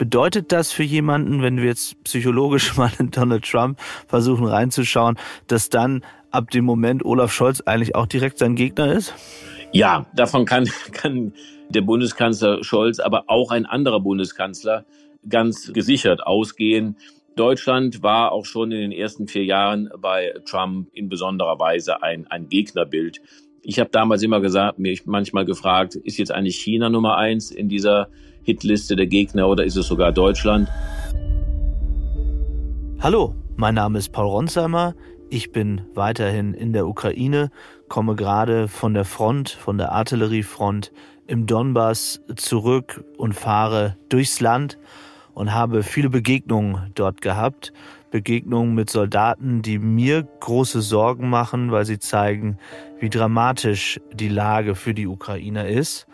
Bedeutet das für jemanden, wenn wir jetzt psychologisch mal in Donald Trump versuchen reinzuschauen, dass dann ab dem Moment Olaf Scholz eigentlich auch direkt sein Gegner ist? Ja, davon kann, kann der Bundeskanzler Scholz, aber auch ein anderer Bundeskanzler ganz gesichert ausgehen. Deutschland war auch schon in den ersten vier Jahren bei Trump in besonderer Weise ein, ein Gegnerbild. Ich habe damals immer gesagt, mich manchmal gefragt, ist jetzt eigentlich China Nummer eins in dieser Hitliste der Gegner oder ist es sogar Deutschland? Hallo, mein Name ist Paul Ronsheimer. Ich bin weiterhin in der Ukraine, komme gerade von der Front, von der Artilleriefront im Donbass zurück und fahre durchs Land und habe viele Begegnungen dort gehabt. Begegnungen mit Soldaten, die mir große Sorgen machen, weil sie zeigen, wie dramatisch die Lage für die Ukrainer ist.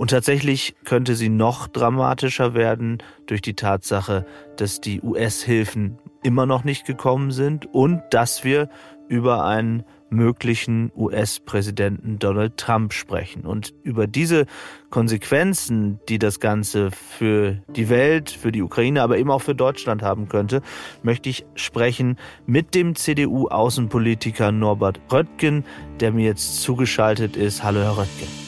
Und tatsächlich könnte sie noch dramatischer werden durch die Tatsache, dass die US-Hilfen immer noch nicht gekommen sind und dass wir über einen möglichen US-Präsidenten Donald Trump sprechen. Und über diese Konsequenzen, die das Ganze für die Welt, für die Ukraine, aber eben auch für Deutschland haben könnte, möchte ich sprechen mit dem CDU-Außenpolitiker Norbert Röttgen, der mir jetzt zugeschaltet ist. Hallo, Herr Röttgen.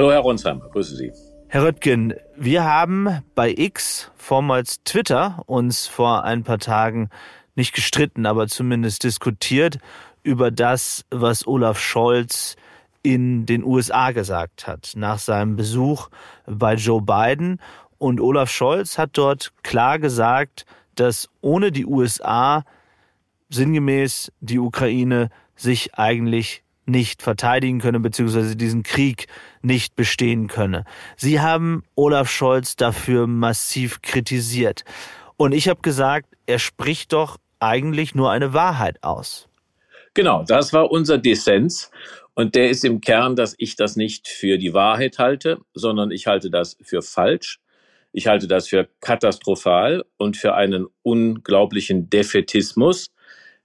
Hallo, Herr Ronsheimer, grüße Sie. Herr Röttgen, wir haben bei X, vormals Twitter, uns vor ein paar Tagen nicht gestritten, aber zumindest diskutiert über das, was Olaf Scholz in den USA gesagt hat nach seinem Besuch bei Joe Biden. Und Olaf Scholz hat dort klar gesagt, dass ohne die USA sinngemäß die Ukraine sich eigentlich nicht verteidigen könne, beziehungsweise diesen Krieg nicht bestehen könne. Sie haben Olaf Scholz dafür massiv kritisiert. Und ich habe gesagt, er spricht doch eigentlich nur eine Wahrheit aus. Genau, das war unser Dissens. Und der ist im Kern, dass ich das nicht für die Wahrheit halte, sondern ich halte das für falsch. Ich halte das für katastrophal und für einen unglaublichen Defetismus.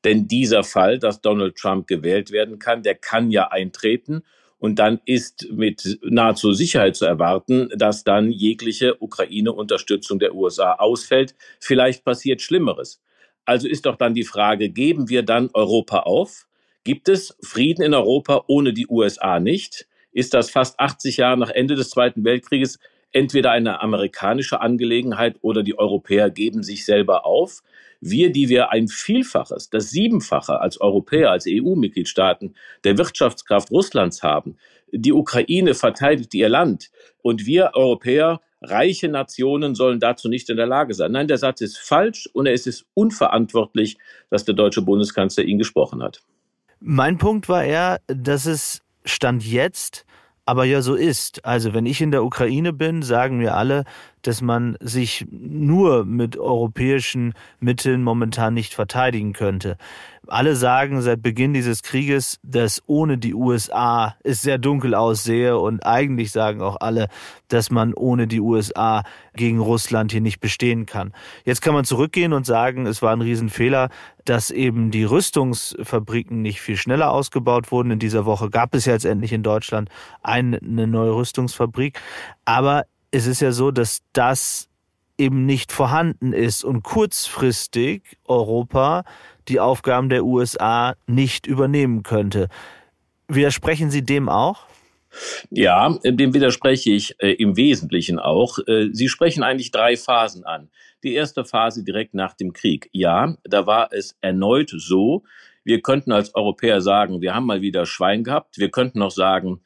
Denn dieser Fall, dass Donald Trump gewählt werden kann, der kann ja eintreten. Und dann ist mit nahezu Sicherheit zu erwarten, dass dann jegliche Ukraine-Unterstützung der USA ausfällt. Vielleicht passiert Schlimmeres. Also ist doch dann die Frage, geben wir dann Europa auf? Gibt es Frieden in Europa ohne die USA nicht? Ist das fast 80 Jahre nach Ende des Zweiten Weltkrieges entweder eine amerikanische Angelegenheit oder die Europäer geben sich selber auf? Wir, die wir ein Vielfaches, das Siebenfache als Europäer, als EU-Mitgliedstaaten der Wirtschaftskraft Russlands haben. Die Ukraine verteidigt ihr Land. Und wir Europäer, reiche Nationen, sollen dazu nicht in der Lage sein. Nein, der Satz ist falsch und es ist unverantwortlich, dass der deutsche Bundeskanzler ihn gesprochen hat. Mein Punkt war eher, dass es Stand jetzt aber ja so ist. Also wenn ich in der Ukraine bin, sagen mir alle, dass man sich nur mit europäischen Mitteln momentan nicht verteidigen könnte. Alle sagen seit Beginn dieses Krieges, dass ohne die USA es sehr dunkel aussehe und eigentlich sagen auch alle, dass man ohne die USA gegen Russland hier nicht bestehen kann. Jetzt kann man zurückgehen und sagen, es war ein Riesenfehler, dass eben die Rüstungsfabriken nicht viel schneller ausgebaut wurden. In dieser Woche gab es ja jetzt endlich in Deutschland eine neue Rüstungsfabrik. Aber es ist ja so, dass das eben nicht vorhanden ist und kurzfristig Europa die Aufgaben der USA nicht übernehmen könnte. Widersprechen Sie dem auch? Ja, dem widerspreche ich äh, im Wesentlichen auch. Äh, Sie sprechen eigentlich drei Phasen an. Die erste Phase direkt nach dem Krieg. Ja, da war es erneut so, wir könnten als Europäer sagen, wir haben mal wieder Schwein gehabt. Wir könnten noch sagen,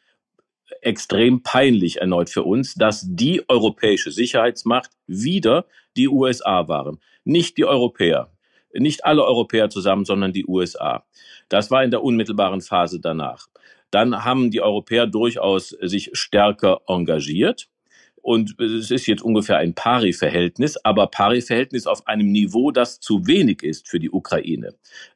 extrem peinlich erneut für uns, dass die europäische Sicherheitsmacht wieder die USA waren. Nicht die Europäer, nicht alle Europäer zusammen, sondern die USA. Das war in der unmittelbaren Phase danach. Dann haben die Europäer durchaus sich stärker engagiert. Und es ist jetzt ungefähr ein Pari-Verhältnis, aber Pari-Verhältnis auf einem Niveau, das zu wenig ist für die Ukraine.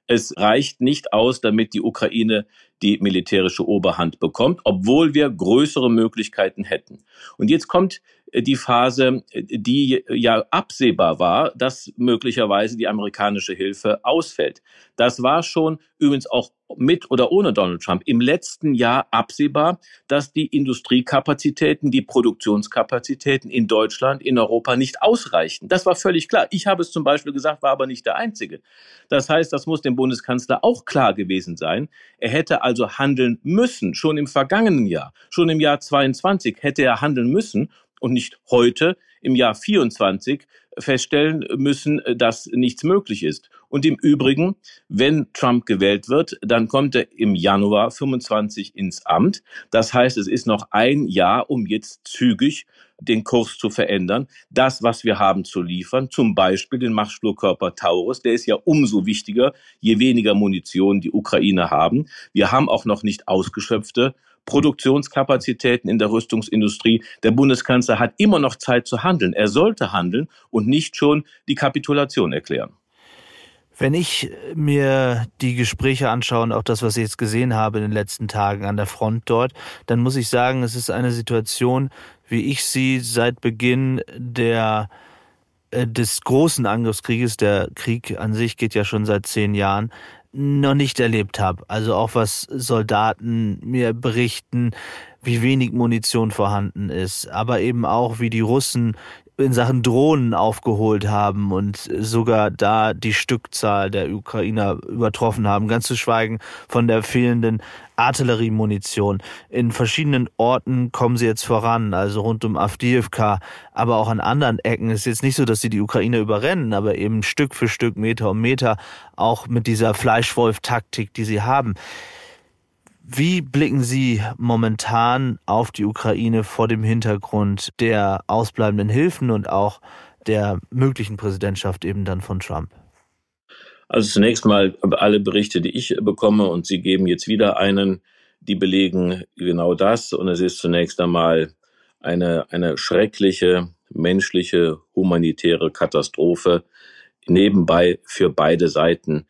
Es reicht nicht aus, damit die Ukraine die militärische Oberhand bekommt, obwohl wir größere Möglichkeiten hätten. Und jetzt kommt die Phase, die ja absehbar war, dass möglicherweise die amerikanische Hilfe ausfällt. Das war schon übrigens auch mit oder ohne Donald Trump im letzten Jahr absehbar, dass die Industriekapazitäten, die Produktionskapazitäten in Deutschland, in Europa nicht ausreichen. Das war völlig klar. Ich habe es zum Beispiel gesagt, war aber nicht der Einzige. Das heißt, das muss dem Bundeskanzler auch klar gewesen sein. Er hätte also handeln müssen, schon im vergangenen Jahr, schon im Jahr 22 hätte er handeln müssen und nicht heute im Jahr 24 feststellen müssen, dass nichts möglich ist. Und im Übrigen, wenn Trump gewählt wird, dann kommt er im Januar 25 ins Amt. Das heißt, es ist noch ein Jahr, um jetzt zügig den Kurs zu verändern, das, was wir haben, zu liefern, zum Beispiel den Marschflugkörper Taurus, der ist ja umso wichtiger, je weniger Munition die Ukraine haben. Wir haben auch noch nicht ausgeschöpfte Produktionskapazitäten in der Rüstungsindustrie. Der Bundeskanzler hat immer noch Zeit zu handeln. Er sollte handeln und nicht schon die Kapitulation erklären. Wenn ich mir die Gespräche anschaue und auch das, was ich jetzt gesehen habe in den letzten Tagen an der Front dort, dann muss ich sagen, es ist eine Situation, wie ich sie seit Beginn der äh, des großen Angriffskrieges, der Krieg an sich geht ja schon seit zehn Jahren, noch nicht erlebt habe. Also auch was Soldaten mir berichten, wie wenig Munition vorhanden ist, aber eben auch wie die Russen in Sachen Drohnen aufgeholt haben und sogar da die Stückzahl der Ukrainer übertroffen haben, ganz zu schweigen von der fehlenden Artilleriemunition. In verschiedenen Orten kommen sie jetzt voran, also rund um Avdiivka, aber auch an anderen Ecken. Es ist jetzt nicht so, dass sie die Ukraine überrennen, aber eben Stück für Stück, Meter um Meter, auch mit dieser Fleischwolf-Taktik, die sie haben. Wie blicken Sie momentan auf die Ukraine vor dem Hintergrund der ausbleibenden Hilfen und auch der möglichen Präsidentschaft eben dann von Trump? Also zunächst mal alle Berichte, die ich bekomme, und Sie geben jetzt wieder einen, die belegen genau das. Und es ist zunächst einmal eine, eine schreckliche menschliche, humanitäre Katastrophe nebenbei für beide Seiten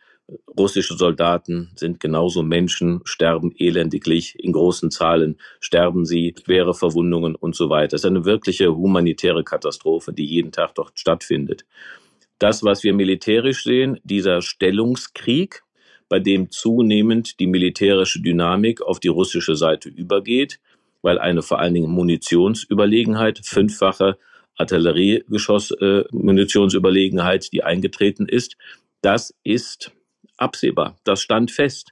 russische Soldaten sind genauso Menschen, sterben elendiglich, in großen Zahlen sterben sie, schwere Verwundungen und so weiter. Es ist eine wirkliche humanitäre Katastrophe, die jeden Tag dort stattfindet. Das, was wir militärisch sehen, dieser Stellungskrieg, bei dem zunehmend die militärische Dynamik auf die russische Seite übergeht, weil eine vor allen Dingen Munitionsüberlegenheit, fünffache Artilleriegeschoss-Munitionsüberlegenheit, äh, die eingetreten ist, das ist absehbar. Das stand fest.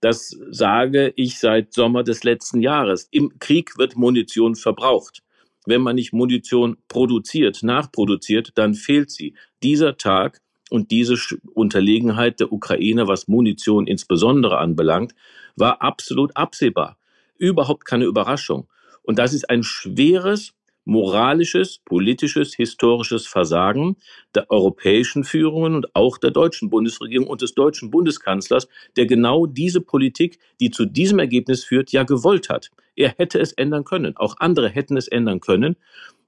Das sage ich seit Sommer des letzten Jahres. Im Krieg wird Munition verbraucht. Wenn man nicht Munition produziert, nachproduziert, dann fehlt sie. Dieser Tag und diese Unterlegenheit der Ukraine, was Munition insbesondere anbelangt, war absolut absehbar. Überhaupt keine Überraschung. Und das ist ein schweres moralisches, politisches, historisches Versagen der europäischen Führungen und auch der deutschen Bundesregierung und des deutschen Bundeskanzlers, der genau diese Politik, die zu diesem Ergebnis führt, ja gewollt hat. Er hätte es ändern können. Auch andere hätten es ändern können.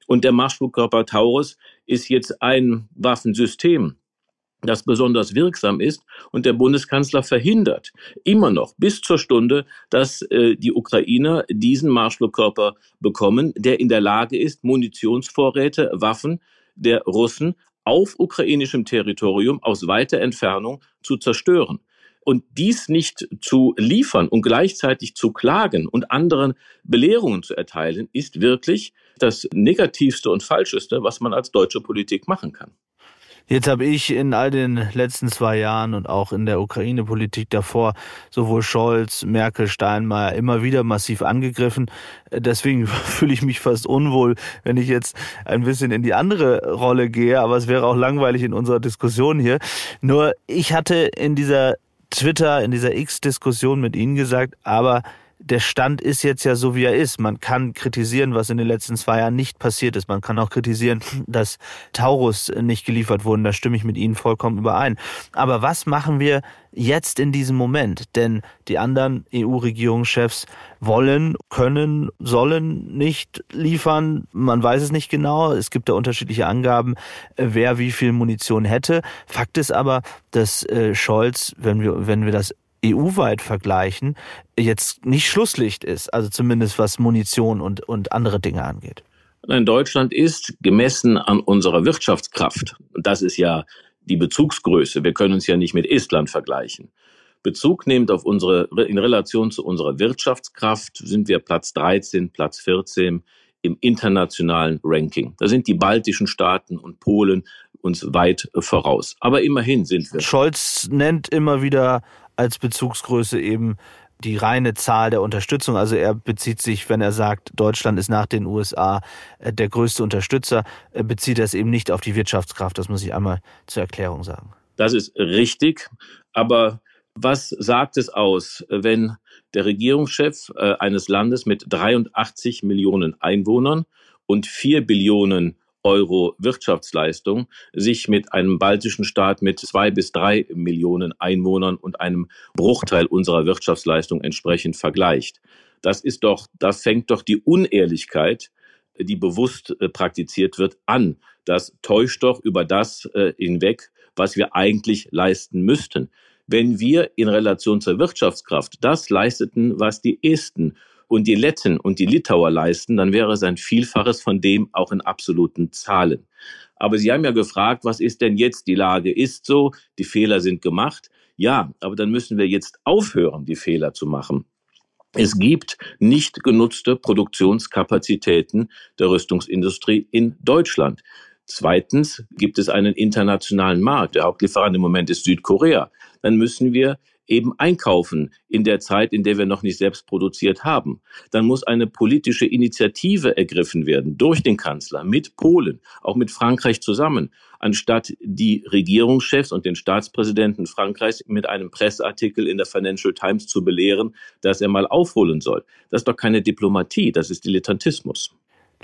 Und der Marschflugkörper Taurus ist jetzt ein Waffensystem, das besonders wirksam ist und der Bundeskanzler verhindert immer noch bis zur Stunde, dass äh, die Ukrainer diesen Marschflugkörper bekommen, der in der Lage ist, Munitionsvorräte, Waffen der Russen auf ukrainischem Territorium aus weiter Entfernung zu zerstören. Und dies nicht zu liefern und gleichzeitig zu klagen und anderen Belehrungen zu erteilen, ist wirklich das Negativste und Falscheste, was man als deutsche Politik machen kann. Jetzt habe ich in all den letzten zwei Jahren und auch in der Ukraine-Politik davor sowohl Scholz, Merkel, Steinmeier immer wieder massiv angegriffen. Deswegen fühle ich mich fast unwohl, wenn ich jetzt ein bisschen in die andere Rolle gehe. Aber es wäre auch langweilig in unserer Diskussion hier. Nur ich hatte in dieser Twitter, in dieser X-Diskussion mit Ihnen gesagt, aber der Stand ist jetzt ja so, wie er ist. Man kann kritisieren, was in den letzten zwei Jahren nicht passiert ist. Man kann auch kritisieren, dass Taurus nicht geliefert wurden. Da stimme ich mit Ihnen vollkommen überein. Aber was machen wir jetzt in diesem Moment? Denn die anderen EU-Regierungschefs wollen, können, sollen nicht liefern. Man weiß es nicht genau. Es gibt da unterschiedliche Angaben, äh, wer wie viel Munition hätte. Fakt ist aber, dass äh, Scholz, wenn wir, wenn wir das EU-weit vergleichen, jetzt nicht Schlusslicht ist. Also zumindest was Munition und, und andere Dinge angeht. Nein, Deutschland ist gemessen an unserer Wirtschaftskraft. Das ist ja die Bezugsgröße. Wir können uns ja nicht mit Estland vergleichen. Bezug nehmend auf unsere, in Relation zu unserer Wirtschaftskraft sind wir Platz 13, Platz 14 im internationalen Ranking. Da sind die baltischen Staaten und Polen uns weit voraus. Aber immerhin sind wir. Scholz nennt immer wieder als Bezugsgröße eben die reine Zahl der Unterstützung. Also er bezieht sich, wenn er sagt, Deutschland ist nach den USA äh, der größte Unterstützer, äh, bezieht er es eben nicht auf die Wirtschaftskraft. Das muss ich einmal zur Erklärung sagen. Das ist richtig. Aber was sagt es aus, wenn der Regierungschef äh, eines Landes mit 83 Millionen Einwohnern und 4 Billionen Euro Wirtschaftsleistung sich mit einem baltischen Staat mit zwei bis drei Millionen Einwohnern und einem Bruchteil unserer Wirtschaftsleistung entsprechend vergleicht. Das ist doch, da fängt doch die Unehrlichkeit, die bewusst äh, praktiziert wird, an. Das täuscht doch über das äh, hinweg, was wir eigentlich leisten müssten. Wenn wir in Relation zur Wirtschaftskraft das leisteten, was die Esten und die Letten und die Litauer leisten, dann wäre es ein Vielfaches von dem auch in absoluten Zahlen. Aber Sie haben ja gefragt, was ist denn jetzt? Die Lage ist so, die Fehler sind gemacht. Ja, aber dann müssen wir jetzt aufhören, die Fehler zu machen. Es gibt nicht genutzte Produktionskapazitäten der Rüstungsindustrie in Deutschland. Zweitens gibt es einen internationalen Markt. Der Hauptlieferant im Moment ist Südkorea. Dann müssen wir eben einkaufen in der Zeit, in der wir noch nicht selbst produziert haben. Dann muss eine politische Initiative ergriffen werden durch den Kanzler mit Polen, auch mit Frankreich zusammen, anstatt die Regierungschefs und den Staatspräsidenten Frankreichs mit einem Presseartikel in der Financial Times zu belehren, dass er mal aufholen soll. Das ist doch keine Diplomatie, das ist Dilettantismus.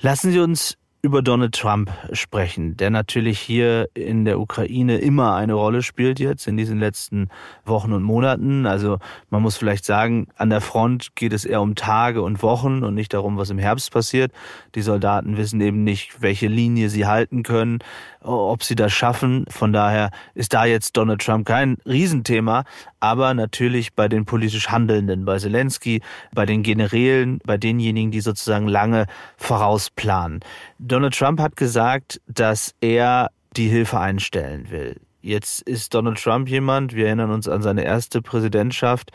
Lassen Sie uns über Donald Trump sprechen, der natürlich hier in der Ukraine immer eine Rolle spielt jetzt in diesen letzten Wochen und Monaten. Also man muss vielleicht sagen, an der Front geht es eher um Tage und Wochen und nicht darum, was im Herbst passiert. Die Soldaten wissen eben nicht, welche Linie sie halten können, ob sie das schaffen. Von daher ist da jetzt Donald Trump kein Riesenthema, aber natürlich bei den politisch Handelnden, bei Zelensky, bei den Generälen, bei denjenigen, die sozusagen lange vorausplanen. Donald Trump hat gesagt, dass er die Hilfe einstellen will. Jetzt ist Donald Trump jemand, wir erinnern uns an seine erste Präsidentschaft.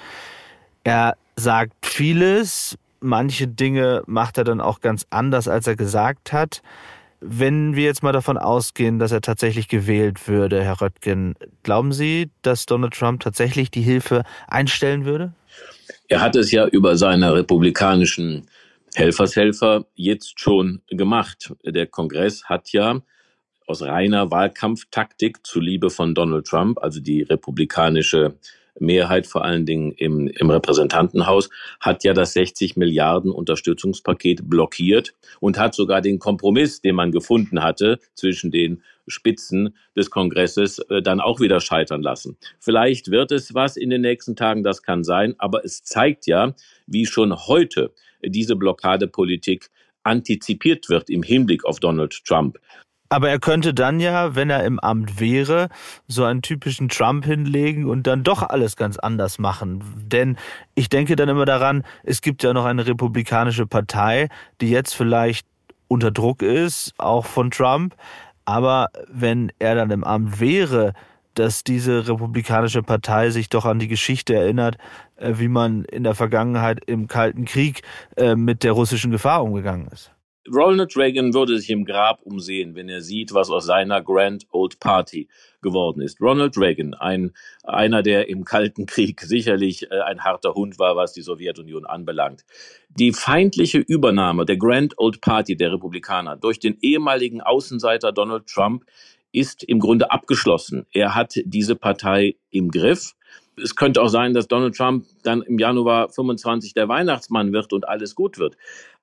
Er sagt vieles, manche Dinge macht er dann auch ganz anders, als er gesagt hat. Wenn wir jetzt mal davon ausgehen, dass er tatsächlich gewählt würde, Herr Röttgen, glauben Sie, dass Donald Trump tatsächlich die Hilfe einstellen würde? Er hat es ja über seine republikanischen Helfershelfer jetzt schon gemacht. Der Kongress hat ja aus reiner Wahlkampftaktik zuliebe von Donald Trump, also die republikanische Mehrheit vor allen Dingen im, im Repräsentantenhaus, hat ja das 60 Milliarden Unterstützungspaket blockiert und hat sogar den Kompromiss, den man gefunden hatte zwischen den Spitzen des Kongresses, äh, dann auch wieder scheitern lassen. Vielleicht wird es was in den nächsten Tagen, das kann sein, aber es zeigt ja, wie schon heute diese Blockadepolitik antizipiert wird im Hinblick auf Donald Trump. Aber er könnte dann ja, wenn er im Amt wäre, so einen typischen Trump hinlegen und dann doch alles ganz anders machen. Denn ich denke dann immer daran, es gibt ja noch eine republikanische Partei, die jetzt vielleicht unter Druck ist, auch von Trump. Aber wenn er dann im Amt wäre, dass diese republikanische Partei sich doch an die Geschichte erinnert, äh, wie man in der Vergangenheit im Kalten Krieg äh, mit der russischen Gefahr umgegangen ist. Ronald Reagan würde sich im Grab umsehen, wenn er sieht, was aus seiner Grand Old Party geworden ist. Ronald Reagan, ein, einer, der im Kalten Krieg sicherlich äh, ein harter Hund war, was die Sowjetunion anbelangt. Die feindliche Übernahme der Grand Old Party der Republikaner durch den ehemaligen Außenseiter Donald Trump ist im Grunde abgeschlossen. Er hat diese Partei im Griff. Es könnte auch sein, dass Donald Trump dann im Januar 25 der Weihnachtsmann wird und alles gut wird.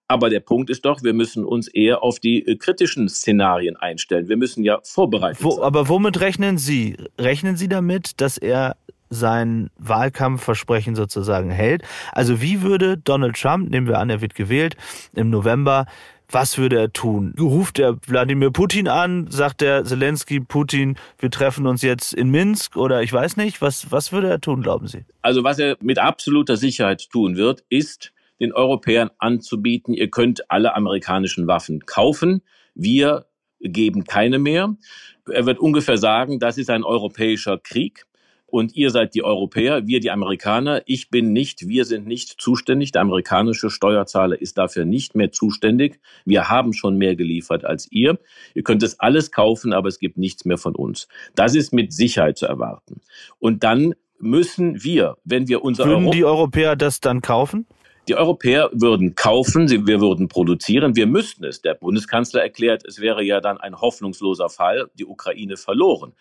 Aber der Punkt ist doch, wir müssen uns eher auf die äh, kritischen Szenarien einstellen. Wir müssen ja vorbereitet Wo, sein. Aber womit rechnen Sie? Rechnen Sie damit, dass er sein Wahlkampfversprechen sozusagen hält? Also wie würde Donald Trump, nehmen wir an, er wird gewählt im November, was würde er tun? Ruft er Wladimir Putin an? Sagt er Zelensky, Putin, wir treffen uns jetzt in Minsk oder ich weiß nicht? Was, was würde er tun, glauben Sie? Also was er mit absoluter Sicherheit tun wird, ist, den Europäern anzubieten, ihr könnt alle amerikanischen Waffen kaufen. Wir geben keine mehr. Er wird ungefähr sagen, das ist ein europäischer Krieg und ihr seid die Europäer, wir die Amerikaner. Ich bin nicht, wir sind nicht zuständig. Der amerikanische Steuerzahler ist dafür nicht mehr zuständig. Wir haben schon mehr geliefert als ihr. Ihr könnt es alles kaufen, aber es gibt nichts mehr von uns. Das ist mit Sicherheit zu erwarten. Und dann müssen wir, wenn wir unser Würden Europa die Europäer das dann kaufen? Die Europäer würden kaufen, wir würden produzieren, wir müssten es. Der Bundeskanzler erklärt, es wäre ja dann ein hoffnungsloser Fall, die Ukraine verloren.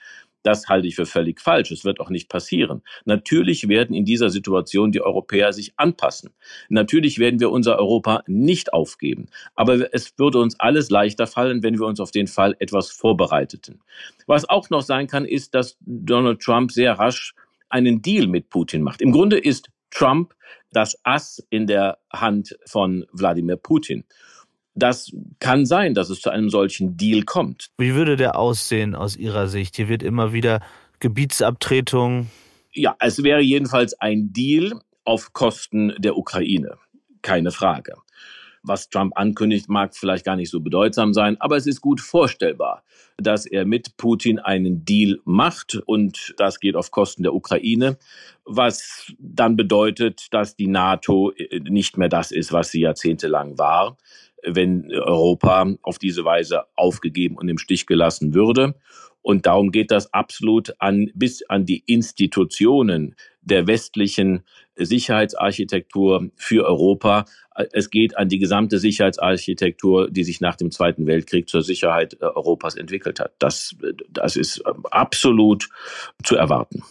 Das halte ich für völlig falsch. Es wird auch nicht passieren. Natürlich werden in dieser Situation die Europäer sich anpassen. Natürlich werden wir unser Europa nicht aufgeben. Aber es würde uns alles leichter fallen, wenn wir uns auf den Fall etwas vorbereiteten. Was auch noch sein kann, ist, dass Donald Trump sehr rasch einen Deal mit Putin macht. Im Grunde ist Trump das Ass in der Hand von Wladimir Putin das kann sein, dass es zu einem solchen Deal kommt. Wie würde der aussehen aus Ihrer Sicht? Hier wird immer wieder Gebietsabtretung. Ja, es wäre jedenfalls ein Deal auf Kosten der Ukraine. Keine Frage. Was Trump ankündigt, mag vielleicht gar nicht so bedeutsam sein, aber es ist gut vorstellbar, dass er mit Putin einen Deal macht und das geht auf Kosten der Ukraine, was dann bedeutet, dass die NATO äh, nicht mehr das ist, was sie jahrzehntelang war wenn Europa auf diese Weise aufgegeben und im Stich gelassen würde. Und darum geht das absolut an, bis an die Institutionen der westlichen Sicherheitsarchitektur für Europa. Es geht an die gesamte Sicherheitsarchitektur, die sich nach dem Zweiten Weltkrieg zur Sicherheit äh, Europas entwickelt hat. Das, äh, das ist ähm, absolut zu erwarten.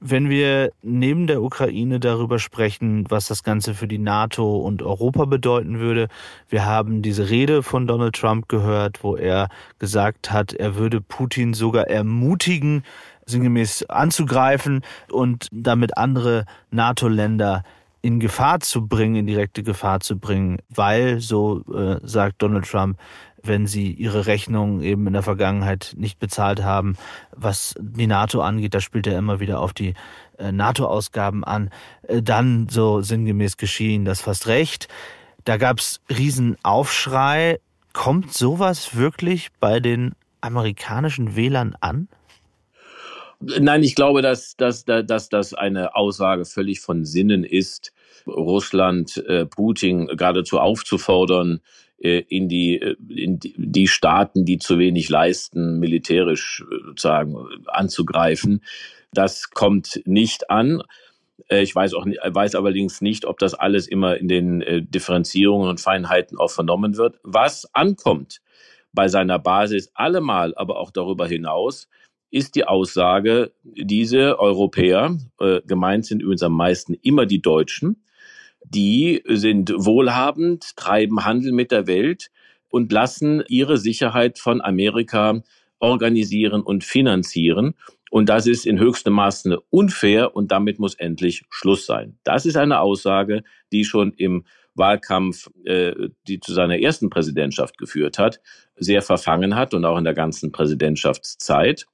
Wenn wir neben der Ukraine darüber sprechen, was das Ganze für die NATO und Europa bedeuten würde, wir haben diese Rede von Donald Trump gehört, wo er gesagt hat, er würde Putin sogar ermutigen, sinngemäß anzugreifen und damit andere NATO-Länder in Gefahr zu bringen, in direkte Gefahr zu bringen, weil, so äh, sagt Donald Trump, wenn sie ihre Rechnungen eben in der Vergangenheit nicht bezahlt haben. Was die NATO angeht, da spielt er immer wieder auf die äh, NATO-Ausgaben an. Äh, dann so sinngemäß geschehen das fast recht. Da gab es riesen Aufschrei. Kommt sowas wirklich bei den amerikanischen Wählern an? Nein, ich glaube, dass, dass, dass das eine Aussage völlig von Sinnen ist, Russland, äh, Putin geradezu aufzufordern, äh, in die, äh, in die Staaten, die zu wenig leisten, militärisch äh, sozusagen anzugreifen. Das kommt nicht an. Ich weiß auch weiß allerdings nicht, ob das alles immer in den Differenzierungen und Feinheiten auch vernommen wird. Was ankommt bei seiner Basis allemal, aber auch darüber hinaus, ist die Aussage, diese Europäer, gemeint sind übrigens am meisten immer die Deutschen, die sind wohlhabend, treiben Handel mit der Welt und lassen ihre Sicherheit von Amerika organisieren und finanzieren. Und das ist in höchstem Maße unfair und damit muss endlich Schluss sein. Das ist eine Aussage, die schon im Wahlkampf, äh, die zu seiner ersten Präsidentschaft geführt hat, sehr verfangen hat und auch in der ganzen Präsidentschaftszeit.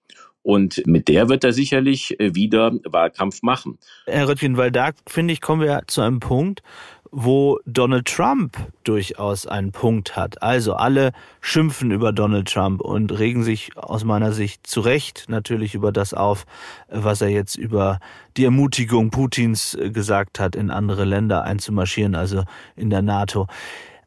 Und mit der wird er sicherlich äh, wieder Wahlkampf machen. Herr Röttgen, weil da, finde ich, kommen wir zu einem Punkt, wo Donald Trump durchaus einen Punkt hat. Also alle schimpfen über Donald Trump und regen sich aus meiner Sicht zu Recht natürlich über das auf, was er jetzt über die Ermutigung Putins äh, gesagt hat, in andere Länder einzumarschieren, also in der NATO.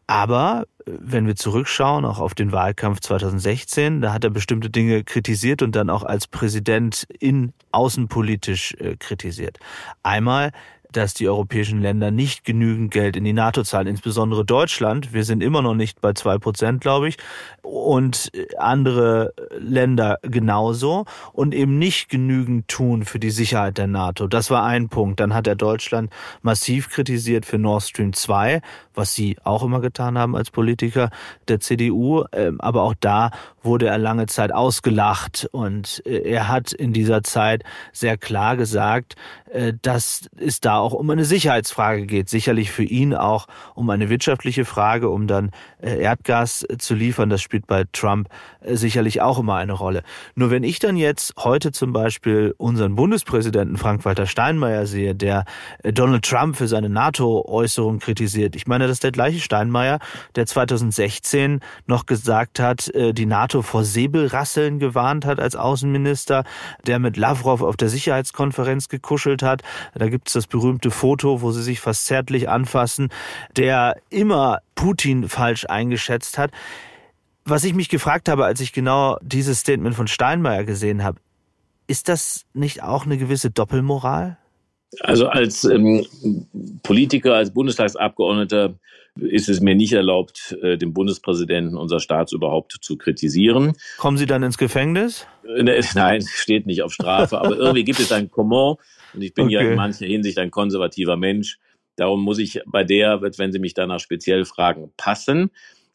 Aber äh, wenn wir zurückschauen, auch auf den Wahlkampf 2016, da hat er bestimmte Dinge kritisiert und dann auch als Präsident in außenpolitisch äh, kritisiert. Einmal dass die europäischen Länder nicht genügend Geld in die NATO zahlen, insbesondere Deutschland. Wir sind immer noch nicht bei zwei Prozent, glaube ich, und äh, andere Länder genauso und eben nicht genügend tun für die Sicherheit der NATO. Das war ein Punkt. Dann hat er Deutschland massiv kritisiert für Nord Stream 2, was sie auch immer getan haben als Politiker der CDU. Ähm, aber auch da wurde er lange Zeit ausgelacht und äh, er hat in dieser Zeit sehr klar gesagt, äh, dass es da auch um eine Sicherheitsfrage geht. Sicherlich für ihn auch um eine wirtschaftliche Frage, um dann äh, Erdgas äh, zu liefern. Das spielt bei Trump sicherlich auch immer eine Rolle. Nur wenn ich dann jetzt heute zum Beispiel unseren Bundespräsidenten Frank-Walter Steinmeier sehe, der Donald Trump für seine NATO-Äußerung kritisiert. Ich meine, das ist der gleiche Steinmeier, der 2016 noch gesagt hat, die NATO vor Säbelrasseln gewarnt hat als Außenminister, der mit Lavrov auf der Sicherheitskonferenz gekuschelt verhandelt hat. Da gibt es das berühmte Foto, wo sie sich fast zärtlich anfassen, der immer Putin falsch eingeschätzt hat. Was ich mich gefragt habe, als ich genau dieses Statement von Steinmeier gesehen habe, ist das nicht auch eine gewisse Doppelmoral? Also als ähm, Politiker, als Bundestagsabgeordneter ist es mir nicht erlaubt, äh, dem Bundespräsidenten, unser überhaupt zu kritisieren. Kommen Sie dann ins Gefängnis? Äh, ne, nein, steht nicht auf Strafe, aber irgendwie gibt es ein Comment und ich bin okay. ja in mancher Hinsicht ein konservativer Mensch. Darum muss ich bei der, wenn Sie mich danach speziell fragen, passen.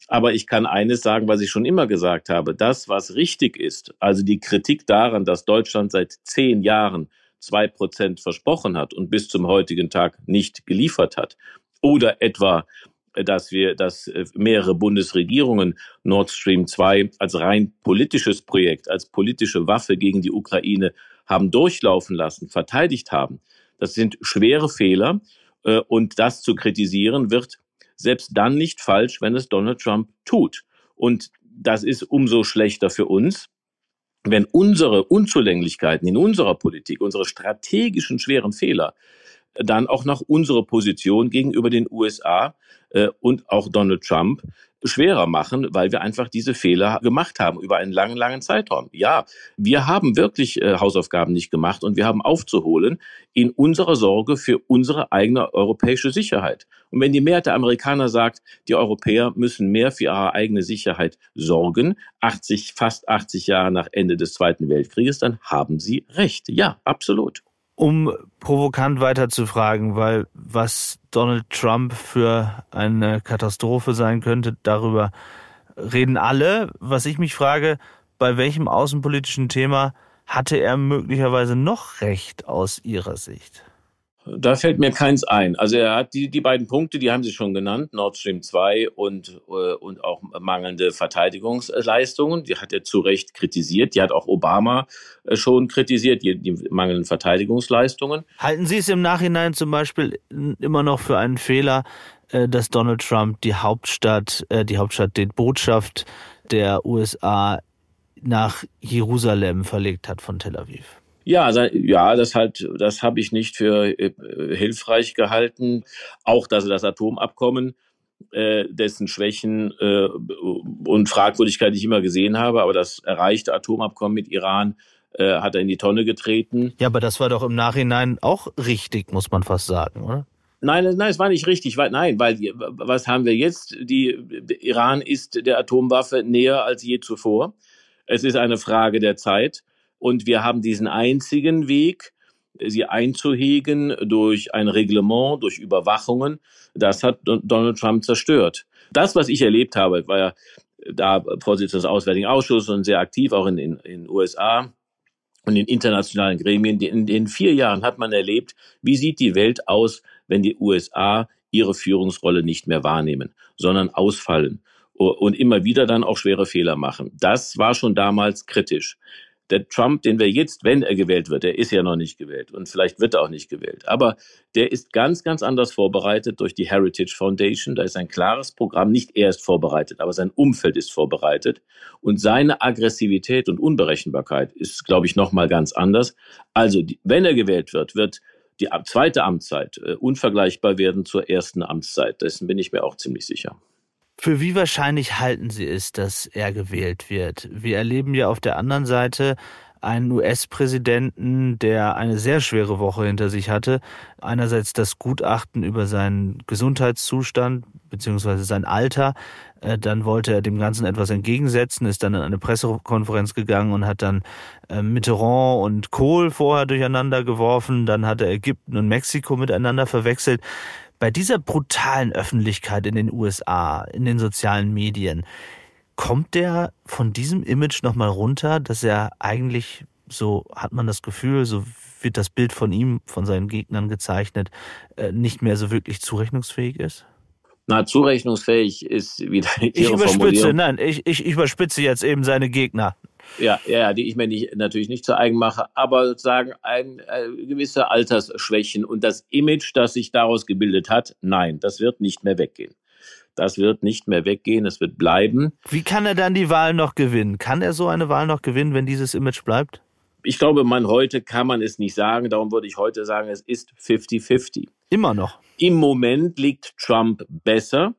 Aber ich kann eines sagen, was ich schon immer gesagt habe. Das, was richtig ist, also die Kritik daran, dass Deutschland seit zehn Jahren zwei Prozent versprochen hat und bis zum heutigen Tag nicht geliefert hat, oder etwa dass wir, dass äh, mehrere Bundesregierungen Nord Stream 2 als rein politisches Projekt, als politische Waffe gegen die Ukraine haben durchlaufen lassen, verteidigt haben. Das sind schwere Fehler. Äh, und das zu kritisieren wird selbst dann nicht falsch, wenn es Donald Trump tut. Und das ist umso schlechter für uns, wenn unsere Unzulänglichkeiten in unserer Politik, unsere strategischen schweren Fehler, dann auch noch unsere Position gegenüber den USA äh, und auch Donald Trump schwerer machen, weil wir einfach diese Fehler gemacht haben über einen langen, langen Zeitraum. Ja, wir haben wirklich äh, Hausaufgaben nicht gemacht und wir haben aufzuholen in unserer Sorge für unsere eigene europäische Sicherheit. Und wenn die Mehrheit der Amerikaner sagt, die Europäer müssen mehr für ihre eigene Sicherheit sorgen, 80, fast 80 Jahre nach Ende des Zweiten Weltkrieges, dann haben sie recht. Ja, absolut um provokant weiter zu fragen, weil was Donald Trump für eine Katastrophe sein könnte, darüber reden alle. Was ich mich frage, bei welchem außenpolitischen Thema hatte er möglicherweise noch recht aus Ihrer Sicht? Da fällt mir keins ein. Also er hat die, die beiden Punkte, die haben Sie schon genannt, Nord Stream 2 und, äh, und auch mangelnde Verteidigungsleistungen. Die hat er zu Recht kritisiert. Die hat auch Obama äh, schon kritisiert, die, die mangelnden Verteidigungsleistungen. Halten Sie es im Nachhinein zum Beispiel immer noch für einen Fehler, äh, dass Donald Trump die Hauptstadt, äh, die Hauptstadt, den Botschaft der USA nach Jerusalem verlegt hat von Tel Aviv? Ja, ja, das halt, das habe ich nicht für äh, hilfreich gehalten. Auch dass er das Atomabkommen, äh, dessen Schwächen äh, und Fragwürdigkeit ich immer gesehen habe, aber das erreichte Atomabkommen mit Iran äh, hat er in die Tonne getreten. Ja, aber das war doch im Nachhinein auch richtig, muss man fast sagen, oder? Nein, nein, es war nicht richtig. Weil, nein, weil äh, was haben wir jetzt? Die, Iran ist der Atomwaffe näher als je zuvor. Es ist eine Frage der Zeit. Und wir haben diesen einzigen Weg, sie einzuhegen durch ein Reglement, durch Überwachungen. Das hat Donald Trump zerstört. Das, was ich erlebt habe, war ja da Vorsitzender des Auswärtigen Ausschusses und sehr aktiv auch in den USA und in internationalen Gremien. In den vier Jahren hat man erlebt, wie sieht die Welt aus, wenn die USA ihre Führungsrolle nicht mehr wahrnehmen, sondern ausfallen und immer wieder dann auch schwere Fehler machen. Das war schon damals kritisch der Trump, den wir jetzt, wenn er gewählt wird, der ist ja noch nicht gewählt und vielleicht wird er auch nicht gewählt, aber der ist ganz, ganz anders vorbereitet durch die Heritage Foundation. Da ist ein klares Programm, nicht er ist vorbereitet, aber sein Umfeld ist vorbereitet und seine Aggressivität und Unberechenbarkeit ist, glaube ich, nochmal ganz anders. Also, wenn er gewählt wird, wird die zweite Amtszeit äh, unvergleichbar werden zur ersten Amtszeit. Dessen bin ich mir auch ziemlich sicher. Für wie wahrscheinlich halten Sie es, dass er gewählt wird? Wir erleben ja auf der anderen Seite einen US-Präsidenten, der eine sehr schwere Woche hinter sich hatte. Einerseits das Gutachten über seinen Gesundheitszustand bzw. sein Alter. Äh, dann wollte er dem Ganzen etwas entgegensetzen, ist dann in eine Pressekonferenz gegangen und hat dann äh, Mitterrand und Kohl vorher durcheinander geworfen. Dann hat er Ägypten und Mexiko miteinander verwechselt bei dieser brutalen Öffentlichkeit in den USA, in den sozialen Medien, kommt der von diesem Image nochmal runter, dass er eigentlich, so hat man das Gefühl, so wird das Bild von ihm, von seinen Gegnern gezeichnet, äh, nicht mehr so wirklich zurechnungsfähig ist? Na, zurechnungsfähig ist wieder Ihre Ich überspitze, Formulierung. nein, ich, ich überspitze jetzt eben seine Gegner. Ja, ja, die ich mir nicht, natürlich nicht zu eigen mache, aber sozusagen ein, äh, gewisse Altersschwächen und das Image, das sich daraus gebildet hat, nein, das wird nicht mehr weggehen. Das wird nicht mehr weggehen, es wird bleiben. Wie kann er dann die Wahl noch gewinnen? Kann er so eine Wahl noch gewinnen, wenn dieses Image bleibt? Ich glaube, man heute kann man es nicht sagen. Darum würde ich heute sagen, es ist 50-50. Immer noch. Im Moment liegt Trump besser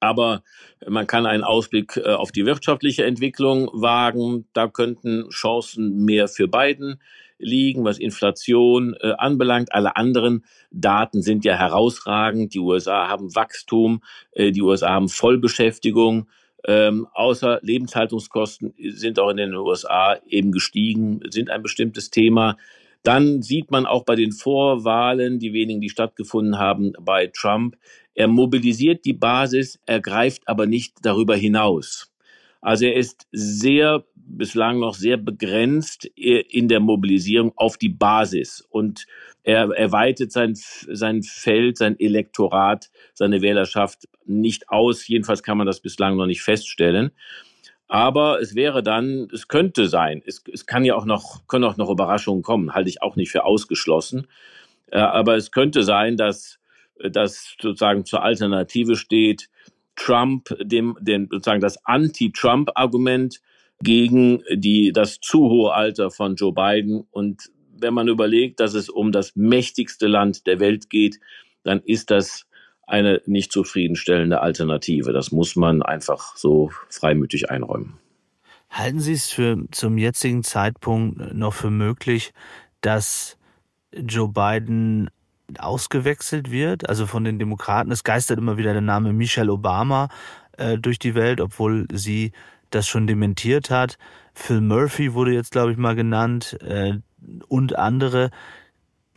aber man kann einen Ausblick äh, auf die wirtschaftliche Entwicklung wagen. Da könnten Chancen mehr für beiden liegen, was Inflation äh, anbelangt. Alle anderen Daten sind ja herausragend. Die USA haben Wachstum, äh, die USA haben Vollbeschäftigung. Ähm, außer Lebenshaltungskosten sind auch in den USA eben gestiegen, sind ein bestimmtes Thema dann sieht man auch bei den Vorwahlen, die wenigen, die stattgefunden haben bei Trump, er mobilisiert die Basis, er greift aber nicht darüber hinaus. Also er ist sehr, bislang noch sehr begrenzt äh, in der Mobilisierung auf die Basis und er erweitert sein, sein Feld, sein Elektorat, seine Wählerschaft nicht aus. Jedenfalls kann man das bislang noch nicht feststellen. Aber es wäre dann, es könnte sein, es, es kann ja auch noch, können auch noch Überraschungen kommen, halte ich auch nicht für ausgeschlossen. Äh, aber es könnte sein, dass äh, das sozusagen zur Alternative steht, Trump, dem, dem sozusagen das Anti-Trump-Argument gegen die, das zu hohe Alter von Joe Biden. Und wenn man überlegt, dass es um das mächtigste Land der Welt geht, dann ist das eine nicht zufriedenstellende Alternative. Das muss man einfach so freimütig einräumen. Halten Sie es für zum jetzigen Zeitpunkt noch für möglich, dass Joe Biden ausgewechselt wird, also von den Demokraten. Es geistert immer wieder der Name Michelle Obama äh, durch die Welt, obwohl sie das schon dementiert hat. Phil Murphy wurde jetzt, glaube ich, mal genannt äh, und andere.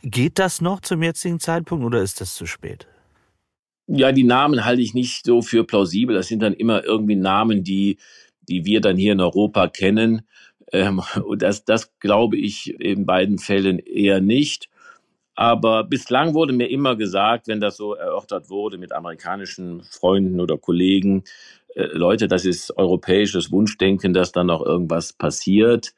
Geht das noch zum jetzigen Zeitpunkt oder ist das zu spät? Ja, die Namen halte ich nicht so für plausibel. Das sind dann immer irgendwie Namen, die, die wir dann hier in Europa kennen. Ähm, und das, das glaube ich in beiden Fällen eher nicht. Aber bislang wurde mir immer gesagt, wenn das so erörtert wurde mit amerikanischen Freunden oder Kollegen, äh, Leute, das ist europäisches Wunschdenken, dass dann noch irgendwas passiert.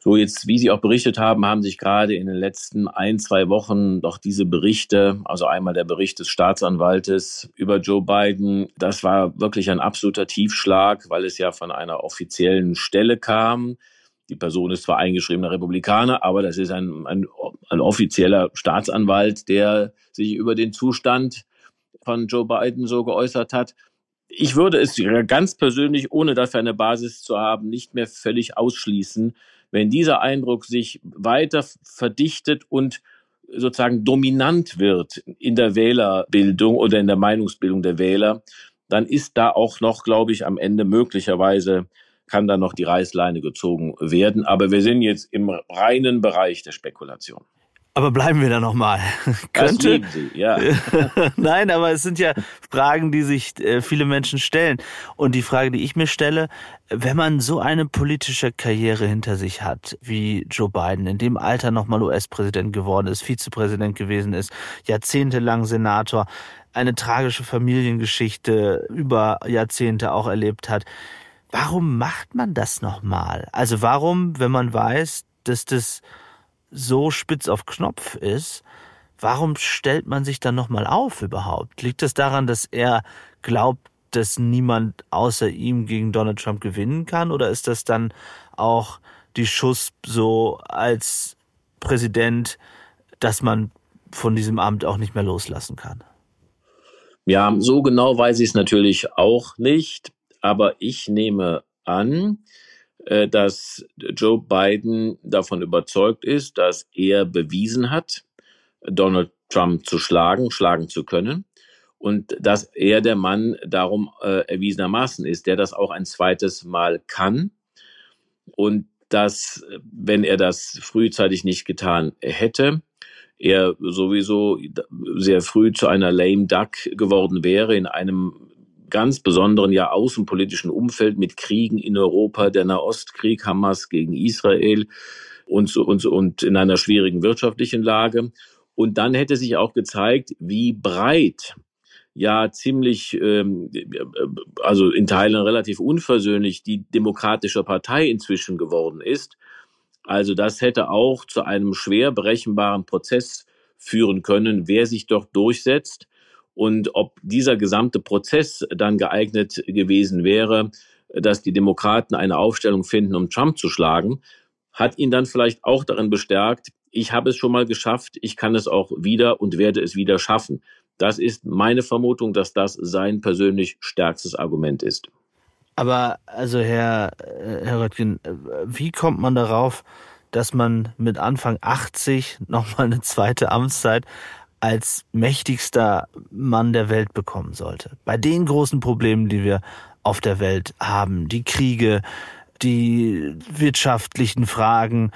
So jetzt, wie Sie auch berichtet haben, haben sich gerade in den letzten ein, zwei Wochen doch diese Berichte, also einmal der Bericht des Staatsanwaltes über Joe Biden, das war wirklich ein absoluter Tiefschlag, weil es ja von einer offiziellen Stelle kam. Die Person ist zwar eingeschriebener Republikaner, aber das ist ein, ein, ein offizieller Staatsanwalt, der sich über den Zustand von Joe Biden so geäußert hat. Ich würde es ganz persönlich, ohne dafür eine Basis zu haben, nicht mehr völlig ausschließen, wenn dieser Eindruck sich weiter verdichtet und sozusagen dominant wird in der Wählerbildung oder in der Meinungsbildung der Wähler, dann ist da auch noch, glaube ich, am Ende möglicherweise kann da noch die Reißleine gezogen werden. Aber wir sind jetzt im reinen Bereich der Spekulation. Aber bleiben wir da nochmal. Könnte. Sie, ja. Nein, aber es sind ja Fragen, die sich äh, viele Menschen stellen. Und die Frage, die ich mir stelle, wenn man so eine politische Karriere hinter sich hat, wie Joe Biden, in dem Alter nochmal US-Präsident geworden ist, Vizepräsident gewesen ist, jahrzehntelang Senator, eine tragische Familiengeschichte über Jahrzehnte auch erlebt hat, warum macht man das nochmal? Also warum, wenn man weiß, dass das so spitz auf Knopf ist, warum stellt man sich dann nochmal auf überhaupt? Liegt es das daran, dass er glaubt, dass niemand außer ihm gegen Donald Trump gewinnen kann? Oder ist das dann auch die Schuss so als Präsident, dass man von diesem Amt auch nicht mehr loslassen kann? Ja, so genau weiß ich es natürlich auch nicht, aber ich nehme an, äh, dass Joe Biden davon überzeugt ist, dass er bewiesen hat, Donald Trump zu schlagen, schlagen zu können. Und dass er der Mann darum äh, erwiesenermaßen ist, der das auch ein zweites Mal kann. Und dass, wenn er das frühzeitig nicht getan hätte, er sowieso sehr früh zu einer lame duck geworden wäre in einem ganz besonderen, ja außenpolitischen Umfeld mit Kriegen in Europa, der Nahostkrieg, Hamas gegen Israel und, und, und in einer schwierigen wirtschaftlichen Lage. Und dann hätte sich auch gezeigt, wie breit ja ziemlich, ähm, also in Teilen relativ unversöhnlich die Demokratische Partei inzwischen geworden ist. Also das hätte auch zu einem schwer berechenbaren Prozess führen können, wer sich doch durchsetzt und ob dieser gesamte Prozess dann geeignet gewesen wäre, dass die Demokraten eine Aufstellung finden, um Trump zu schlagen, hat ihn dann vielleicht auch darin bestärkt, ich habe es schon mal geschafft, ich kann es auch wieder und werde es wieder schaffen. Das ist meine Vermutung, dass das sein persönlich stärkstes Argument ist. Aber also Herr, äh, Herr Röttgen, äh, wie kommt man darauf, dass man mit Anfang 80 nochmal eine zweite Amtszeit als mächtigster Mann der Welt bekommen sollte. Bei den großen Problemen, die wir auf der Welt haben, die Kriege, die wirtschaftlichen Fragen,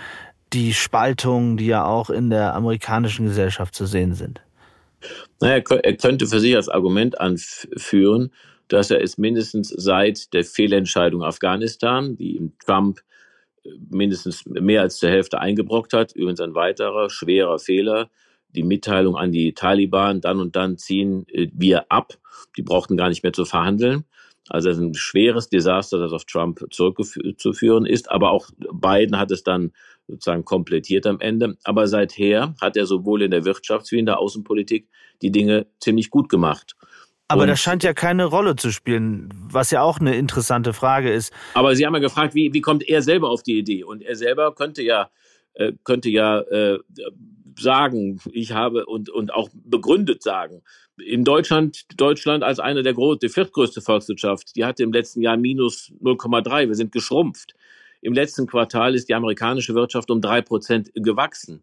die Spaltungen, die ja auch in der amerikanischen Gesellschaft zu sehen sind. Naja, er könnte für sich als Argument anführen, dass er es mindestens seit der Fehlentscheidung Afghanistan, die ihm Trump äh, mindestens mehr als zur Hälfte eingebrockt hat, übrigens ein weiterer schwerer Fehler, die Mitteilung an die Taliban, dann und dann ziehen äh, wir ab. Die brauchten gar nicht mehr zu verhandeln. Also ein schweres Desaster, das auf Trump zurückzuführen ist. Aber auch Biden hat es dann sozusagen komplettiert am Ende. Aber seither hat er sowohl in der Wirtschafts- wie in der Außenpolitik die Dinge ziemlich gut gemacht. Aber und das scheint ja keine Rolle zu spielen, was ja auch eine interessante Frage ist. Aber Sie haben ja gefragt, wie, wie kommt er selber auf die Idee? Und er selber könnte ja, äh, könnte ja äh, sagen, ich habe und, und auch begründet sagen. In Deutschland, Deutschland als eine der große, die viertgrößte Volkswirtschaft, die hatte im letzten Jahr minus 0,3. Wir sind geschrumpft. Im letzten Quartal ist die amerikanische Wirtschaft um drei Prozent gewachsen.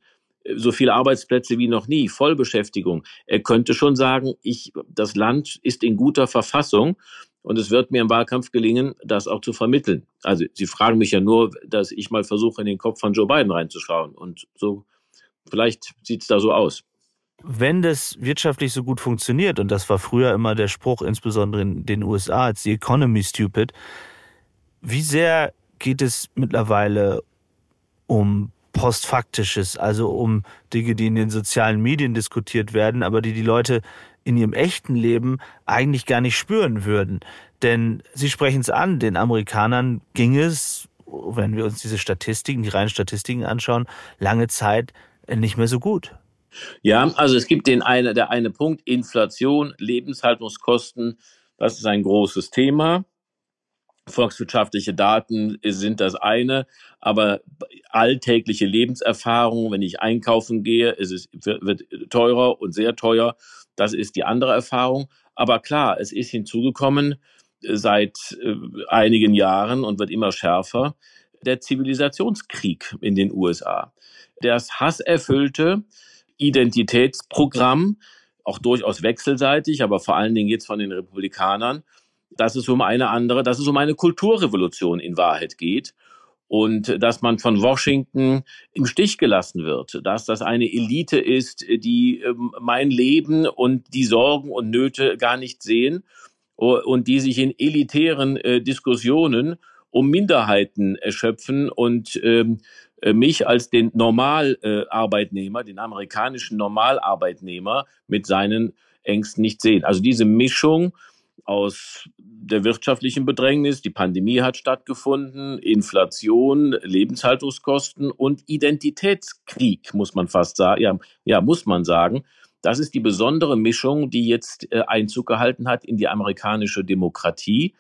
So viele Arbeitsplätze wie noch nie, Vollbeschäftigung. Er könnte schon sagen, ich, das Land ist in guter Verfassung und es wird mir im Wahlkampf gelingen, das auch zu vermitteln. Also Sie fragen mich ja nur, dass ich mal versuche, in den Kopf von Joe Biden reinzuschauen. Und so Vielleicht sieht es da so aus. Wenn das wirtschaftlich so gut funktioniert, und das war früher immer der Spruch, insbesondere in den USA, als die Economy stupid, wie sehr geht es mittlerweile um postfaktisches, also um Dinge, die in den sozialen Medien diskutiert werden, aber die die Leute in ihrem echten Leben eigentlich gar nicht spüren würden. Denn Sie sprechen es an, den Amerikanern ging es, wenn wir uns diese Statistiken, die reinen Statistiken anschauen, lange Zeit nicht mehr so gut. Ja, also es gibt den eine, der eine Punkt, Inflation, Lebenshaltungskosten, das ist ein großes Thema. Volkswirtschaftliche Daten sind das eine, aber alltägliche Lebenserfahrung, wenn ich einkaufen gehe, ist es wird teurer und sehr teuer, das ist die andere Erfahrung. Aber klar, es ist hinzugekommen äh, seit äh, einigen Jahren und wird immer schärfer, der Zivilisationskrieg in den USA das hasserfüllte Identitätsprogramm, auch durchaus wechselseitig, aber vor allen Dingen jetzt von den Republikanern, dass es um eine andere, dass es um eine Kulturrevolution in Wahrheit geht und dass man von Washington im Stich gelassen wird, dass das eine Elite ist, die ähm, mein Leben und die Sorgen und Nöte gar nicht sehen und die sich in elitären äh, Diskussionen um Minderheiten erschöpfen äh, und ähm, äh, mich als den Normalarbeitnehmer, äh, den amerikanischen Normalarbeitnehmer mit seinen Ängsten nicht sehen. Also diese Mischung aus der wirtschaftlichen Bedrängnis, die Pandemie hat stattgefunden, Inflation, Lebenshaltungskosten und Identitätskrieg, muss man fast sagen, ja, ja muss man sagen. Das ist die besondere Mischung, die jetzt äh, Einzug gehalten hat in die amerikanische Demokratie.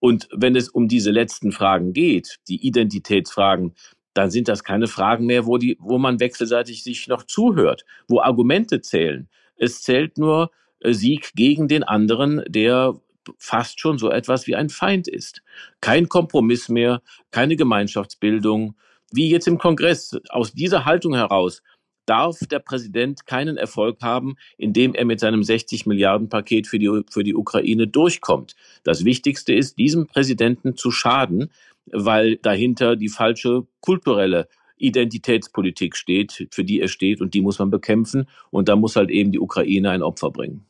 Und wenn es um diese letzten Fragen geht, die Identitätsfragen, dann sind das keine Fragen mehr, wo, die, wo man wechselseitig sich noch zuhört, wo Argumente zählen. Es zählt nur äh, Sieg gegen den anderen, der fast schon so etwas wie ein Feind ist. Kein Kompromiss mehr, keine Gemeinschaftsbildung. Wie jetzt im Kongress, aus dieser Haltung heraus darf der Präsident keinen Erfolg haben, indem er mit seinem 60 Milliarden Paket für die, für die Ukraine durchkommt. Das Wichtigste ist, diesem Präsidenten zu schaden, weil dahinter die falsche kulturelle Identitätspolitik steht, für die er steht und die muss man bekämpfen und da muss halt eben die Ukraine ein Opfer bringen.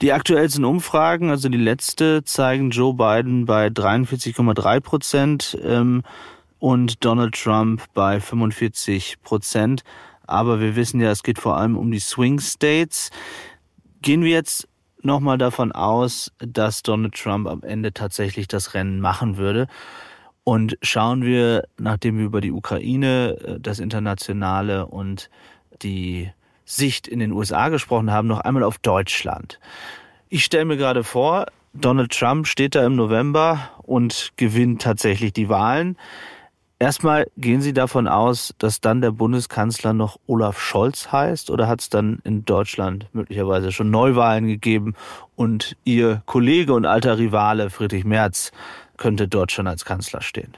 Die aktuellsten Umfragen, also die letzte, zeigen Joe Biden bei 43,3 Prozent ähm, und Donald Trump bei 45 Prozent. Aber wir wissen ja, es geht vor allem um die Swing States. Gehen wir jetzt nochmal davon aus, dass Donald Trump am Ende tatsächlich das Rennen machen würde. Und schauen wir, nachdem wir über die Ukraine, äh, das Internationale und die Sicht in den USA gesprochen haben, noch einmal auf Deutschland. Ich stelle mir gerade vor, Donald Trump steht da im November und gewinnt tatsächlich die Wahlen. Erstmal gehen Sie davon aus, dass dann der Bundeskanzler noch Olaf Scholz heißt oder hat es dann in Deutschland möglicherweise schon Neuwahlen gegeben und Ihr Kollege und alter Rivale Friedrich Merz könnte dort schon als Kanzler stehen?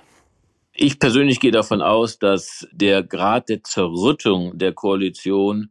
Ich persönlich gehe davon aus, dass der Grad der Zerrüttung der Koalition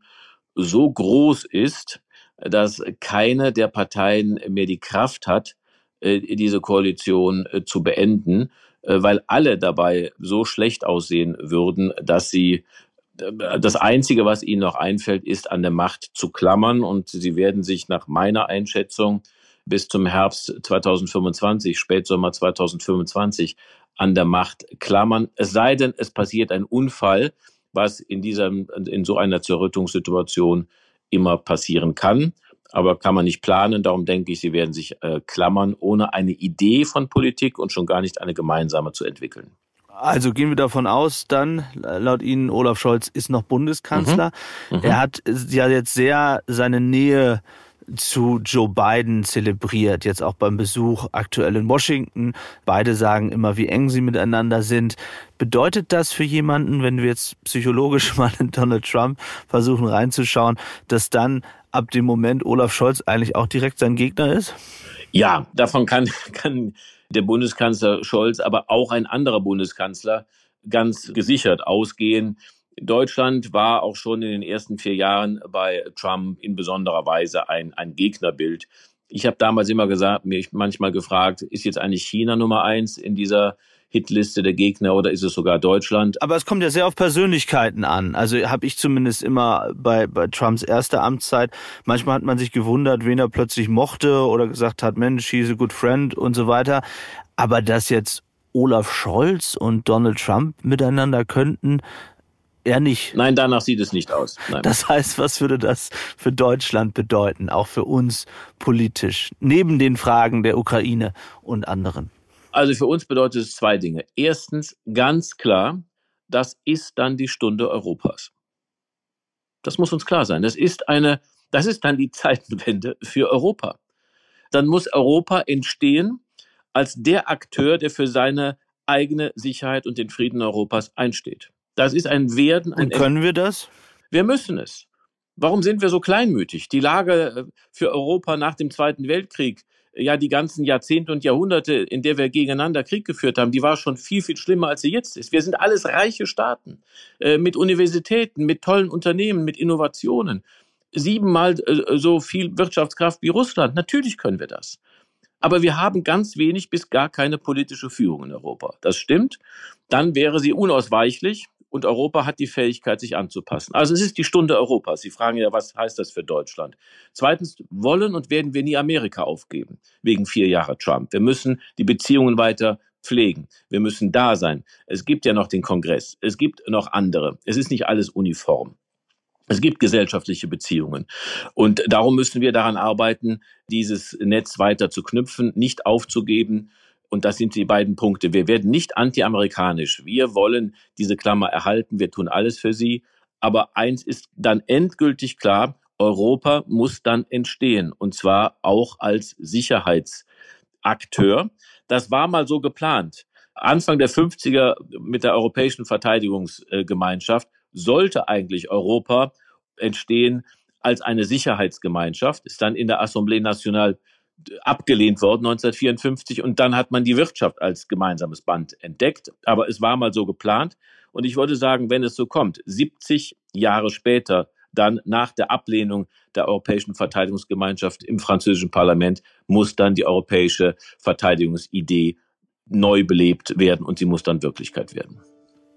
so groß ist, dass keine der Parteien mehr die Kraft hat, äh, diese Koalition äh, zu beenden, äh, weil alle dabei so schlecht aussehen würden, dass sie das Einzige, was ihnen noch einfällt, ist, an der Macht zu klammern. Und sie werden sich nach meiner Einschätzung bis zum Herbst 2025, Spätsommer 2025 an der Macht klammern. Es sei denn, es passiert ein Unfall, was in, dieser, in so einer Zerrüttungssituation immer passieren kann. Aber kann man nicht planen. Darum denke ich, sie werden sich äh, klammern, ohne eine Idee von Politik und schon gar nicht eine gemeinsame zu entwickeln. Also gehen wir davon aus, dann, laut Ihnen, Olaf Scholz ist noch Bundeskanzler. Mhm. Mhm. Er hat ja jetzt sehr seine Nähe zu Joe Biden zelebriert, jetzt auch beim Besuch aktuell in Washington. Beide sagen immer, wie eng sie miteinander sind. Bedeutet das für jemanden, wenn wir jetzt psychologisch mal in Donald Trump versuchen reinzuschauen, dass dann ab dem Moment Olaf Scholz eigentlich auch direkt sein Gegner ist? Ja, davon kann, kann der Bundeskanzler Scholz, aber auch ein anderer Bundeskanzler ganz gesichert ausgehen. Deutschland war auch schon in den ersten vier Jahren bei Trump in besonderer Weise ein, ein Gegnerbild. Ich habe damals immer gesagt, mir manchmal gefragt, ist jetzt eigentlich China Nummer eins in dieser Hitliste der Gegner oder ist es sogar Deutschland? Aber es kommt ja sehr auf Persönlichkeiten an. Also habe ich zumindest immer bei, bei Trumps erster Amtszeit, manchmal hat man sich gewundert, wen er plötzlich mochte oder gesagt hat, Mensch, he's a good friend und so weiter. Aber dass jetzt Olaf Scholz und Donald Trump miteinander könnten, er nicht. Nein, danach sieht es nicht aus. Nein. Das heißt, was würde das für Deutschland bedeuten, auch für uns politisch, neben den Fragen der Ukraine und anderen? Also für uns bedeutet es zwei Dinge. Erstens, ganz klar, das ist dann die Stunde Europas. Das muss uns klar sein. Das ist eine, das ist dann die Zeitenwende für Europa. Dann muss Europa entstehen als der Akteur, der für seine eigene Sicherheit und den Frieden Europas einsteht. Das ist ein Werden. Ein Und können wir das? Wir müssen es. Warum sind wir so kleinmütig? Die Lage äh, für Europa nach dem Zweiten Weltkrieg, äh, ja die ganzen Jahrzehnte und Jahrhunderte, in der wir gegeneinander Krieg geführt haben, die war schon viel, viel schlimmer, als sie jetzt ist. Wir sind alles reiche Staaten äh, mit Universitäten, mit tollen Unternehmen, mit Innovationen. Siebenmal so viel Wirtschaftskraft wie Russland. Natürlich können wir das. Aber wir haben ganz wenig bis gar keine politische Führung in Europa. Das stimmt. Dann wäre sie unausweichlich und Europa hat die Fähigkeit, sich anzupassen. Also es ist die Stunde Europas. Sie fragen ja, was heißt das für Deutschland? Zweitens, wollen und werden wir nie Amerika aufgeben, wegen vier Jahre Trump. Wir müssen die Beziehungen weiter pflegen. Wir müssen da sein. Es gibt ja noch den Kongress. Es gibt noch andere. Es ist nicht alles uniform. Es gibt gesellschaftliche Beziehungen. Und darum müssen wir daran arbeiten, dieses Netz weiter zu knüpfen, nicht aufzugeben und das sind die beiden Punkte. Wir werden nicht antiamerikanisch. Wir wollen diese Klammer erhalten. Wir tun alles für sie. Aber eins ist dann endgültig klar. Europa muss dann entstehen. Und zwar auch als Sicherheitsakteur. Das war mal so geplant. Anfang der 50er mit der Europäischen Verteidigungsgemeinschaft sollte eigentlich Europa entstehen als eine Sicherheitsgemeinschaft, ist dann in der Assemblée Nationale abgelehnt worden 1954 und dann hat man die Wirtschaft als gemeinsames Band entdeckt. Aber es war mal so geplant und ich würde sagen, wenn es so kommt, 70 Jahre später, dann nach der Ablehnung der Europäischen Verteidigungsgemeinschaft im französischen Parlament, muss dann die europäische Verteidigungsidee neu belebt werden und sie muss dann Wirklichkeit werden.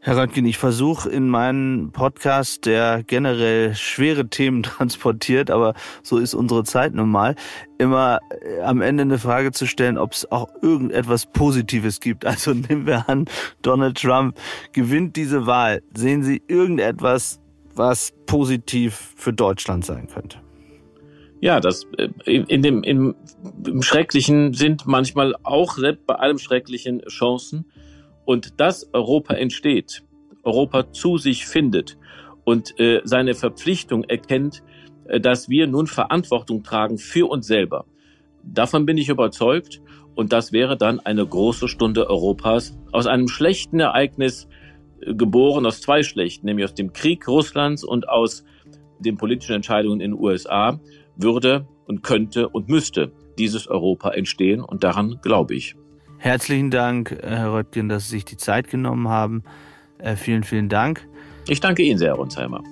Herr Röntgen, ich versuche in meinem Podcast, der generell schwere Themen transportiert, aber so ist unsere Zeit nun mal, immer äh, am Ende eine Frage zu stellen, ob es auch irgendetwas Positives gibt. Also nehmen wir an, Donald Trump gewinnt diese Wahl. Sehen Sie irgendetwas, was positiv für Deutschland sein könnte? Ja, das äh, in dem im, im Schrecklichen sind manchmal auch selbst bei allem Schrecklichen Chancen und dass Europa entsteht, Europa zu sich findet und äh, seine Verpflichtung erkennt, äh, dass wir nun Verantwortung tragen für uns selber. Davon bin ich überzeugt und das wäre dann eine große Stunde Europas aus einem schlechten Ereignis äh, geboren, aus zwei schlechten, nämlich aus dem Krieg Russlands und aus den politischen Entscheidungen in den USA würde und könnte und müsste dieses Europa entstehen und daran glaube ich. Herzlichen Dank, äh, Herr Röttgen, dass Sie sich die Zeit genommen haben. Äh, vielen, vielen Dank. Ich danke Ihnen sehr, Herr Ronsheimer.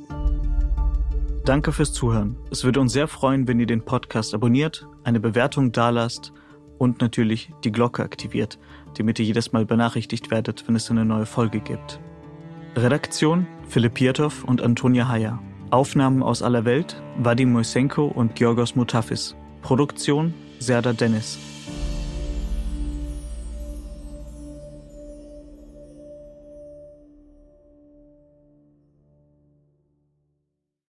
Danke fürs Zuhören. Es würde uns sehr freuen, wenn ihr den Podcast abonniert, eine Bewertung dalasst und natürlich die Glocke aktiviert, damit ihr jedes Mal benachrichtigt werdet, wenn es eine neue Folge gibt. Redaktion Philipp Pietow und Antonia Heyer. Aufnahmen aus aller Welt Vadim Moisenko und Georgos Mutafis. Produktion Serda Dennis.